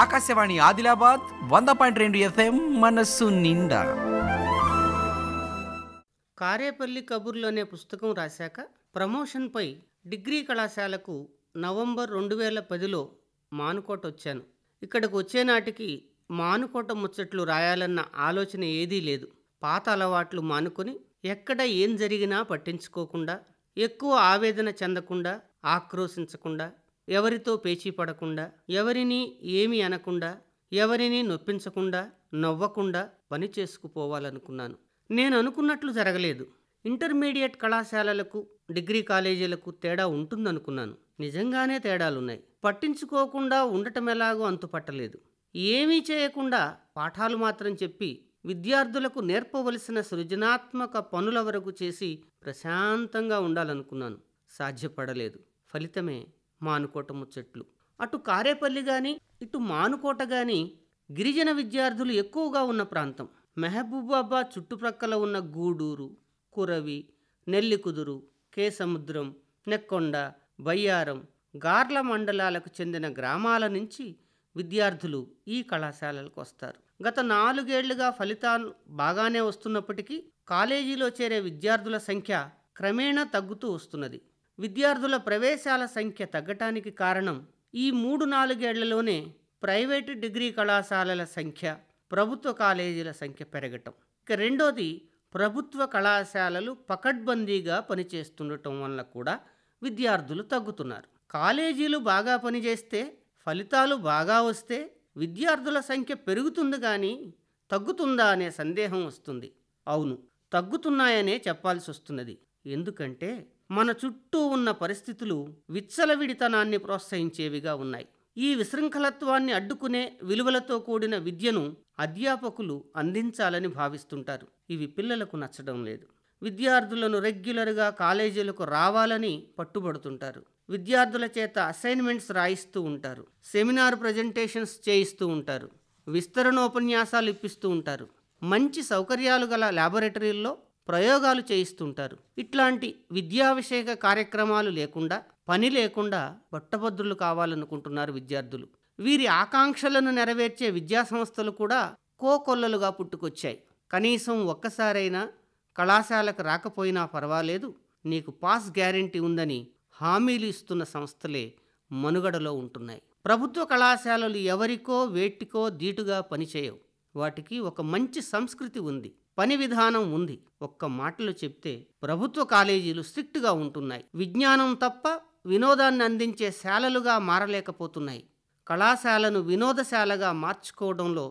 ఆకాశవాణి ఆదిలాబాద్ వంద పాయింట్ రెండు ఎఫ్ఎం మనస్సు నిండా కారేపల్లి కబుర్లోనే పుస్తకం రాశాక ప్రమోషన్పై డిగ్రీ కళాశాలకు నవంబర్ రెండు వేల పదిలో మానుకోట వచ్చాను ఇక్కడికి వచ్చేనాటికి మానుకోట ముచ్చట్లు రాయాలన్న ఆలోచన ఏదీ లేదు పాత అలవాట్లు మానుకొని ఎక్కడ ఏం జరిగినా పట్టించుకోకుండా ఎక్కువ ఆవేదన చెందకుండా ఆక్రోశించకుండా ఎవరితో పేచీ పడకుండా ఎవరిని ఏమి అనకుండా ఎవరిని నొప్పించకుండా నవ్వకుండా పని చేసుకుపోవాలనుకున్నాను నేను అనుకున్నట్లు జరగలేదు ఇంటర్మీడియట్ కళాశాలలకు డిగ్రీ కాలేజీలకు తేడా ఉంటుందనుకున్నాను నిజంగానే తేడాలున్నాయి పట్టించుకోకుండా ఉండటం ఎలాగో అంతుపట్టలేదు ఏమీ చేయకుండా పాఠాలు మాత్రం చెప్పి విద్యార్థులకు నేర్పవలసిన సృజనాత్మక పనుల వరకు చేసి ప్రశాంతంగా ఉండాలనుకున్నాను సాధ్యపడలేదు ఫలితమే మానుకోట ముచ్చట్లు అటు కారేపల్లి కానీ ఇటు మానుకోట కానీ గిరిజన విద్యార్థులు ఎక్కువగా ఉన్న ప్రాంతం మెహబూబాబా చుట్టుప్రక్కల ఉన్న గూడూరు కురవి నెల్లికుదురు కేసముద్రం నెక్కొండ బయ్యారం గార్ల మండలాలకు చెందిన గ్రామాల నుంచి విద్యార్థులు ఈ కళాశాలలకు వస్తారు గత నాలుగేళ్లుగా ఫలితాలు బాగానే వస్తున్నప్పటికీ కాలేజీలో చేరే విద్యార్థుల సంఖ్య క్రమేణా తగ్గుతూ వస్తున్నది విద్యార్థుల ప్రవేశాల సంఖ్య తగ్గటానికి కారణం ఈ మూడు నాలుగేళ్లలోనే ప్రైవేటు డిగ్రీ కళాశాలల సంఖ్య ప్రభుత్వ కాలేజీల సంఖ్య పెరగటం ఇక రెండోది ప్రభుత్వ కళాశాలలు పకడ్బందీగా పనిచేస్తుండటం వల్ల కూడా విద్యార్థులు తగ్గుతున్నారు కాలేజీలు బాగా పనిచేస్తే ఫలితాలు బాగా వస్తే విద్యార్థుల సంఖ్య పెరుగుతుంది కానీ తగ్గుతుందా అనే సందేహం వస్తుంది అవును తగ్గుతున్నాయనే చెప్పాల్సి వస్తున్నది ఎందుకంటే మన చుట్టూ ఉన్న పరిస్థితులు విచ్చలవిడితనాన్ని ప్రోత్సహించేవిగా ఉన్నాయి ఈ విశృంఖలత్వాన్ని అడ్డుకునే విలువలతో కూడిన విద్యను అధ్యాపకులు అందించాలని భావిస్తుంటారు ఇవి పిల్లలకు నచ్చడం లేదు విద్యార్థులను రెగ్యులర్గా కాలేజీలకు రావాలని పట్టుబడుతుంటారు విద్యార్థుల చేత అసైన్మెంట్స్ రాయిస్తూ ఉంటారు సెమినార్ ప్రజెంటేషన్స్ చేయిస్తూ ఉంటారు విస్తరణోపన్యాసాలు ఇప్పిస్తూ ఉంటారు మంచి సౌకర్యాలు గల ల్యాబొరేటరీల్లో ప్రయోగాలు చేయిస్తుంటారు ఇట్లాంటి విద్యాభిషేక కార్యక్రమాలు లేకుండా పని లేకుండా బట్టభద్రులు కావాలనుకుంటున్నారు విద్యార్థులు వీరి ఆకాంక్షలను నెరవేర్చే విద్యా సంస్థలు కూడా కోకొల్లలుగా పుట్టుకొచ్చాయి కనీసం ఒక్కసారైనా కళాశాలకు రాకపోయినా పర్వాలేదు నీకు పాస్ గ్యారంటీ ఉందని హామీలు ఇస్తున్న సంస్థలే మనుగడలో ఉంటున్నాయి ప్రభుత్వ కళాశాలలు ఎవరికో వేటికో ధీటుగా పనిచేయవు వాటికి ఒక మంచి సంస్కృతి ఉంది పని విధానం ఉంది ఒక్క మాటలు చెప్తే ప్రభుత్వ కాలేజీలు స్ట్రిక్ట్గా ఉంటున్నాయి విజ్ఞానం తప్ప వినోదాన్ని అందించే శాలలుగా మారలేకపోతున్నాయి కళాశాలను వినోదశాలగా మార్చుకోవడంలో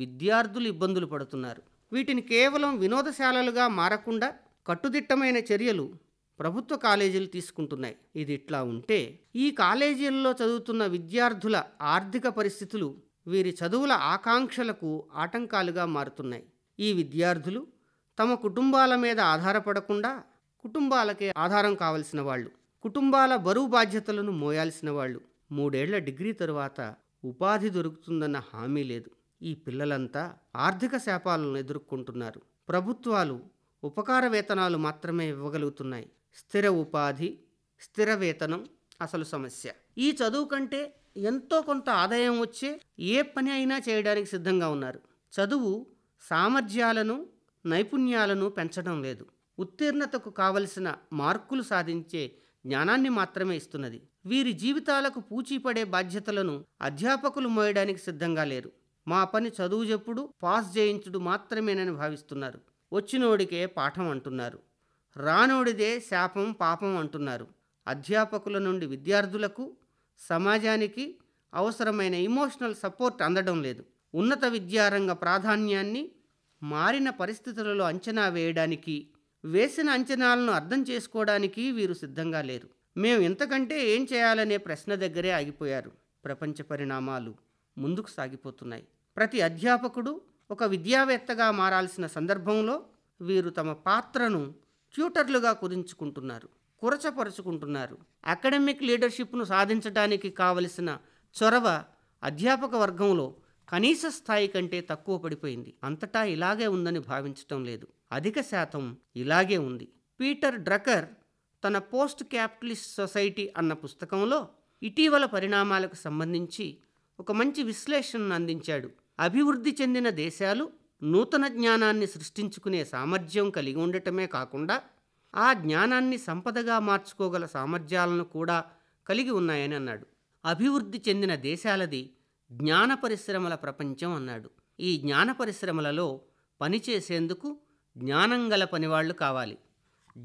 విద్యార్థులు ఇబ్బందులు పడుతున్నారు వీటిని కేవలం వినోదశాలలుగా మారకుండా కట్టుదిట్టమైన చర్యలు ప్రభుత్వ కాలేజీలు తీసుకుంటున్నాయి ఇది ఇట్లా ఉంటే ఈ కాలేజీల్లో చదువుతున్న విద్యార్థుల ఆర్థిక పరిస్థితులు వీరి చదువుల ఆకాంక్షలకు ఆటంకాలుగా మారుతున్నాయి ఈ విద్యార్థులు తమ కుటుంబాల మీద ఆధారపడకుండా కుటుంబాలకే ఆధారం కావలసిన వాళ్ళు కుటుంబాల బరువు బాధ్యతలను మోయాల్సిన వాళ్ళు మూడేళ్ల డిగ్రీ తరువాత ఉపాధి దొరుకుతుందన్న హామీ లేదు ఈ పిల్లలంతా ఆర్థిక శాపాలను ఎదుర్కొంటున్నారు ప్రభుత్వాలు ఉపకార వేతనాలు మాత్రమే ఇవ్వగలుగుతున్నాయి స్థిర ఉపాధి స్థిర వేతనం అసలు సమస్య ఈ చదువు కంటే ఎంతో కొంత ఆదాయం వచ్చే ఏ పని అయినా చేయడానికి సిద్ధంగా ఉన్నారు చదువు సామర్థ్యాలను నైపుణ్యాలను పెంచడం లేదు ఉత్తీర్ణతకు కావలసిన మార్కులు సాధించే జ్ఞానాన్ని మాత్రమే ఇస్తున్నది వీరి జీవితాలకు పూచీపడే బాధ్యతలను అధ్యాపకులు మోయడానికి సిద్ధంగా లేరు మా పని చదువు చెప్పుడు పాస్ చేయించుడు మాత్రమేనని భావిస్తున్నారు వచ్చినోడికే పాఠం అంటున్నారు రానోడిదే శాపం పాపం అంటున్నారు అధ్యాపకుల నుండి విద్యార్థులకు సమాజానికి అవసరమైన ఇమోషనల్ సపోర్ట్ అందడం లేదు ఉన్నత విద్యారంగ ప్రాధాన్యాన్ని మారిన పరిస్థితులలో అంచనా వేయడానికి వేసిన అంచనాలను అర్థం చేసుకోవడానికి వీరు సిద్ధంగా లేరు మేము ఇంతకంటే ఏం చేయాలనే ప్రశ్న దగ్గరే ఆగిపోయారు ప్రపంచ పరిణామాలు ముందుకు సాగిపోతున్నాయి ప్రతి అధ్యాపకుడు ఒక విద్యావేత్తగా మారాల్సిన సందర్భంలో వీరు తమ పాత్రను ట్యూటర్లుగా కుదించుకుంటున్నారు కురచపరుచుకుంటున్నారు అకాడమిక్ లీడర్షిప్ను సాధించడానికి కావలసిన చొరవ అధ్యాపక వర్గంలో కనీస స్థాయి కంటే తక్కువ పడిపోయింది అంతటా ఇలాగే ఉందని భావించటం లేదు అధిక శాతం ఇలాగే ఉంది పీటర్ డ్రకర్ తన పోస్ట్ క్యాపిటలిస్ట్ సొసైటీ అన్న పుస్తకంలో ఇటీవల పరిణామాలకు సంబంధించి ఒక మంచి విశ్లేషణను అందించాడు అభివృద్ధి చెందిన దేశాలు నూతన జ్ఞానాన్ని సృష్టించుకునే సామర్థ్యం కలిగి ఉండటమే కాకుండా ఆ జ్ఞానాన్ని సంపదగా మార్చుకోగల సామర్థ్యాలను కూడా కలిగి ఉన్నాయని అన్నాడు అభివృద్ధి చెందిన దేశాలది జ్ఞాన పరిశ్రమల ప్రపంచం అన్నాడు ఈ జ్ఞాన పరిశ్రమలలో పనిచేసేందుకు జ్ఞానం గల పనివాళ్లు కావాలి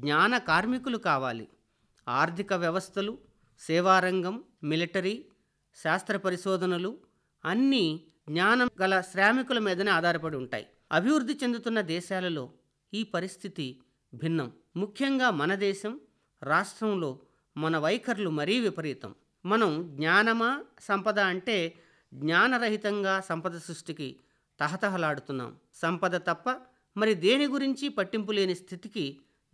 జ్ఞాన కార్మికులు కావాలి ఆర్థిక వ్యవస్థలు సేవారంగం మిలిటరీ శాస్త్ర పరిశోధనలు అన్నీ జ్ఞానం గల శ్రామికుల మీదనే ఆధారపడి ఉంటాయి అభివృద్ధి చెందుతున్న దేశాలలో ఈ పరిస్థితి భిన్నం ముఖ్యంగా మన దేశం రాష్ట్రంలో మన వైఖరులు మరీ విపరీతం మనం జ్ఞానమా సంపద అంటే జ్ఞానరహితంగా సంపద సృష్టికి తహతహలాడుతున్నాం సంపద తప్ప మరి దేని గురించి పట్టింపు లేని స్థితికి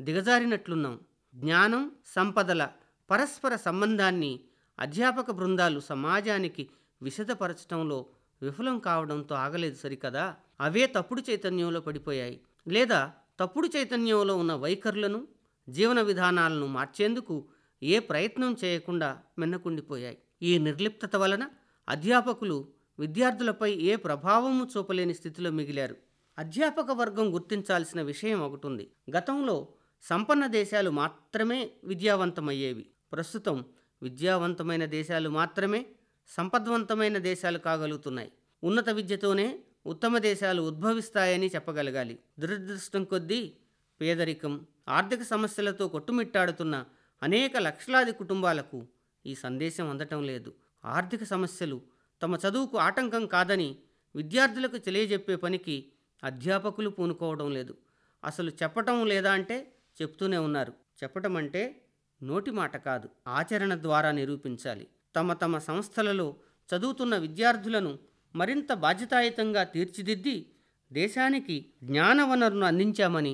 దిగజారినట్లున్నాం జ్ఞానం సంపదల పరస్పర సంబంధాన్ని అధ్యాపక బృందాలు సమాజానికి విషదపరచడంలో విఫలం కావడంతో ఆగలేదు సరికదా అవే తప్పుడు చైతన్యంలో పడిపోయాయి లేదా తప్పుడు చైతన్యంలో ఉన్న వైఖరులను జీవన విధానాలను మార్చేందుకు ఏ ప్రయత్నం చేయకుండా మెన్నకుండిపోయాయి ఈ నిర్లిప్తత వలన అధ్యాపకులు విద్యార్థులపై ఏ ప్రభావము చూపలేని స్థితిలో మిగిలారు అధ్యాపక వర్గం గుర్తించాల్సిన విషయం ఒకటి ఉంది గతంలో సంపన్న దేశాలు మాత్రమే విద్యావంతమయ్యేవి ప్రస్తుతం విద్యావంతమైన దేశాలు మాత్రమే సంపద్వంతమైన దేశాలు కాగలుగుతున్నాయి ఉన్నత విద్యతోనే ఉత్తమ దేశాలు ఉద్భవిస్తాయని చెప్పగలగాలి దురదృష్టం కొద్దీ పేదరికం ఆర్థిక సమస్యలతో కొట్టుమిట్టాడుతున్న అనేక లక్షలాది కుటుంబాలకు ఈ సందేశం అందటం లేదు ఆర్థిక సమస్యలు తమ చదువుకు ఆటంకం కాదని విద్యార్థులకు తెలియజెప్పే పనికి అధ్యాపకులు పూనుకోవడం లేదు అసలు చెప్పటం లేదా అంటే చెప్తూనే ఉన్నారు చెప్పటం అంటే నోటి మాట కాదు ఆచరణ ద్వారా నిరూపించాలి తమ తమ సంస్థలలో చదువుతున్న విద్యార్థులను మరింత బాధ్యతాయుతంగా తీర్చిదిద్ది దేశానికి జ్ఞాన వనరును అందించామని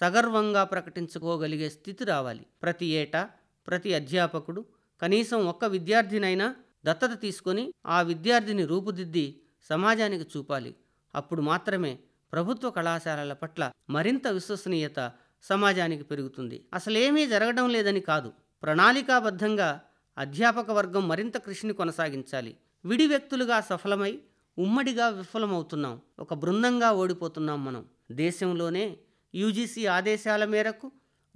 సగర్వంగా ప్రకటించుకోగలిగే స్థితి రావాలి ప్రతి ఏటా ప్రతి అధ్యాపకుడు కనీసం ఒక్క విద్యార్థినైనా దత్తత తీసుకొని ఆ విద్యార్థిని రూపుదిద్ది సమాజానికి చూపాలి అప్పుడు మాత్రమే ప్రభుత్వ కళాశాలల పట్ల మరింత విశ్వసనీయత సమాజానికి పెరుగుతుంది అసలేమీ జరగడం లేదని కాదు ప్రణాళికాబద్ధంగా అధ్యాపక వర్గం మరింత కృషిని కొనసాగించాలి విడి వ్యక్తులుగా సఫలమై ఉమ్మడిగా విఫలమవుతున్నాం ఒక బృందంగా ఓడిపోతున్నాం మనం దేశంలోనే యూజీసీ ఆదేశాల మేరకు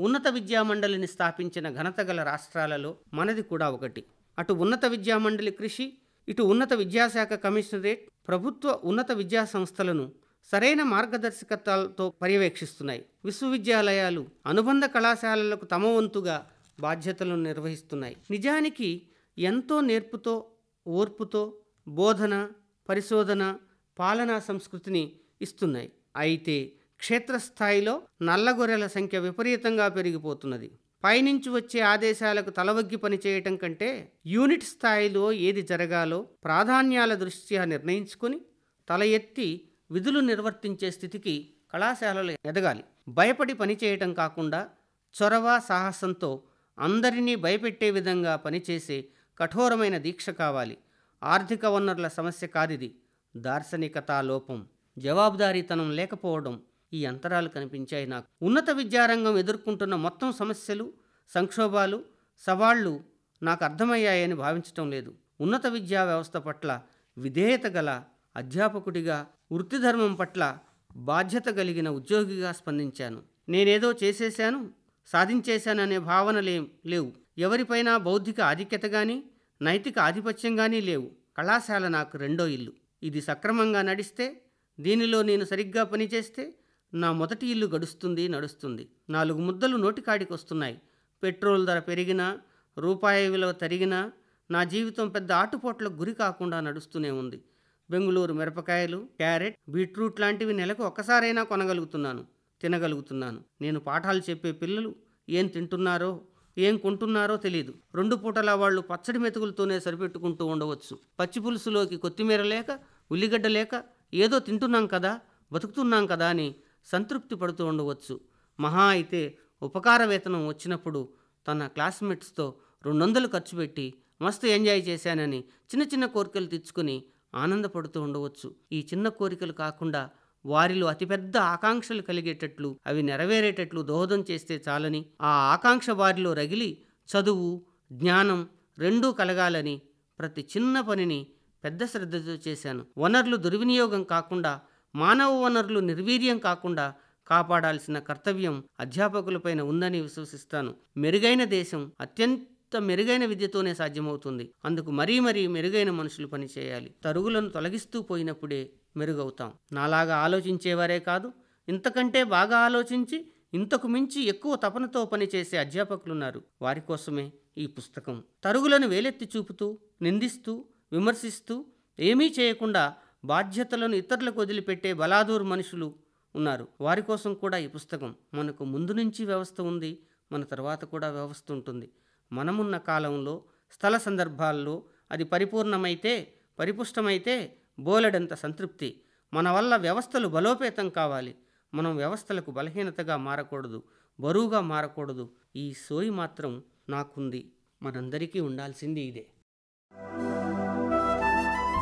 ఉన్నత విద్యామండలిని స్థాపించిన ఘనత గల రాష్ట్రాలలో మనది కూడా ఒకటి అటు ఉన్నత విద్యామండలి కృషి ఇటు ఉన్నత విద్యాశాఖ కమిషనరేట్ ప్రభుత్వ ఉన్నత విద్యా సంస్థలను సరైన మార్గదర్శకత్వాలతో పర్యవేక్షిస్తున్నాయి విశ్వవిద్యాలయాలు అనుబంధ కళాశాలలకు తమ వంతుగా బాధ్యతలను నిర్వహిస్తున్నాయి నిజానికి ఎంతో నేర్పుతో ఓర్పుతో బోధన పరిశోధన పాలనా సంస్కృతిని ఇస్తున్నాయి అయితే క్షేత్రస్థాయిలో నల్లగొర్రెల సంఖ్య విపరీతంగా పెరిగిపోతున్నది పైనుంచి వచ్చే ఆదేశాలకు తలవగ్గి పనిచేయటం కంటే యూనిట్ స్థాయిలో ఏది జరగాలో ప్రాధాన్యాల దృష్ట్యా నిర్ణయించుకొని తల ఎత్తి విధులు నిర్వర్తించే స్థితికి కళాశాలలు ఎదగాలి భయపడి పనిచేయటం కాకుండా చొరవ సాహసంతో అందరినీ భయపెట్టే విధంగా పనిచేసే కఠోరమైన దీక్ష కావాలి ఆర్థిక వనరుల సమస్య కాదిది దార్శనికత లోపం జవాబుదారీతనం లేకపోవడం ఈ అంతరాలు కనిపించాయి నాకు ఉన్నత విద్యారంగం ఎదుర్కొంటున్న మొత్తం సమస్యలు సంక్షోభాలు సవాళ్లు నాకు అర్థమయ్యాయని భావించటం లేదు ఉన్నత విద్యా వ్యవస్థ పట్ల విధేయత గల అధ్యాపకుడిగా వృత్తిధర్మం పట్ల బాధ్యత కలిగిన ఉద్యోగిగా స్పందించాను నేనేదో చేసేశాను సాధించేశాననే భావనలేం లేవు ఎవరిపైనా బౌద్ధిక ఆధిక్యత కానీ నైతిక ఆధిపత్యం కానీ లేవు కళాశాల నాకు రెండో ఇల్లు ఇది సక్రమంగా నడిస్తే దీనిలో నేను సరిగ్గా పనిచేస్తే నా మొదటి ఇల్లు గడుస్తుంది నడుస్తుంది నాలుగు ముద్దలు నోటికాడికి వస్తున్నాయి పెట్రోల్ ధర పెరిగినా రూపాయి విలువ తరిగినా నా జీవితం పెద్ద ఆటుపోట్లకు గురి కాకుండా నడుస్తూనే ఉంది బెంగుళూరు మిరపకాయలు క్యారెట్ బీట్రూట్ లాంటివి నెలకు ఒక్కసారైనా కొనగలుగుతున్నాను తినగలుగుతున్నాను నేను పాఠాలు చెప్పే పిల్లలు ఏం తింటున్నారో ఏం కొంటున్నారో తెలియదు రెండు పూటలా వాళ్ళు పచ్చడి మెతుకులతోనే సరిపెట్టుకుంటూ ఉండవచ్చు పచ్చి పులుసులోకి కొత్తిమీర లేక ఉల్లిగడ్డ లేక ఏదో తింటున్నాం కదా బతుకుతున్నాం కదా అని సంతృప్తి పడుతూ ఉండవచ్చు మహా అయితే ఉపకార వేతనం వచ్చినప్పుడు తన క్లాస్మేట్స్తో రెండు వందలు ఖర్చు పెట్టి మస్తు ఎంజాయ్ చేశానని చిన్న చిన్న కోరికలు తెచ్చుకుని ఆనందపడుతూ ఉండవచ్చు ఈ చిన్న కోరికలు కాకుండా వారిలో అతిపెద్ద ఆకాంక్షలు కలిగేటట్లు అవి నెరవేరేటట్లు దోహదం చేస్తే చాలని ఆ ఆకాంక్ష వారిలో రగిలి చదువు జ్ఞానం రెండూ కలగాలని ప్రతి చిన్న పనిని పెద్ద శ్రద్ధతో చేశాను వనరులు దుర్వినియోగం కాకుండా మానవ వనరులు నిర్వీర్యం కాకుండా కాపాడాల్సిన కర్తవ్యం అధ్యాపకులపైన ఉందని విశ్వసిస్తాను మెరుగైన దేశం అత్యంత మెరుగైన విద్యతోనే సాధ్యమవుతుంది అందుకు మరీ మరీ మెరుగైన మనుషులు పనిచేయాలి తరుగులను తొలగిస్తూ పోయినప్పుడే మెరుగవుతాం నాలాగా ఆలోచించేవారే కాదు ఇంతకంటే బాగా ఆలోచించి ఇంతకు మించి ఎక్కువ తపనతో పనిచేసే అధ్యాపకులున్నారు వారి కోసమే ఈ పుస్తకం తరుగులను వేలెత్తి చూపుతూ నిందిస్తూ విమర్శిస్తూ ఏమీ చేయకుండా బాధ్యతలను ఇతరులకు వదిలిపెట్టే బలాదూర్ మనుషులు ఉన్నారు వారి కోసం కూడా ఈ పుస్తకం మనకు ముందు నుంచి వ్యవస్థ ఉంది మన తర్వాత కూడా వ్యవస్థ ఉంటుంది మనమున్న కాలంలో స్థల సందర్భాల్లో అది పరిపూర్ణమైతే పరిపుష్టమైతే బోలెడంత సంతృప్తి మన వల్ల వ్యవస్థలు బలోపేతం కావాలి మనం వ్యవస్థలకు బలహీనతగా మారకూడదు బరువుగా మారకూడదు ఈ సోయి మాత్రం నాకుంది మనందరికీ ఉండాల్సింది ఇదే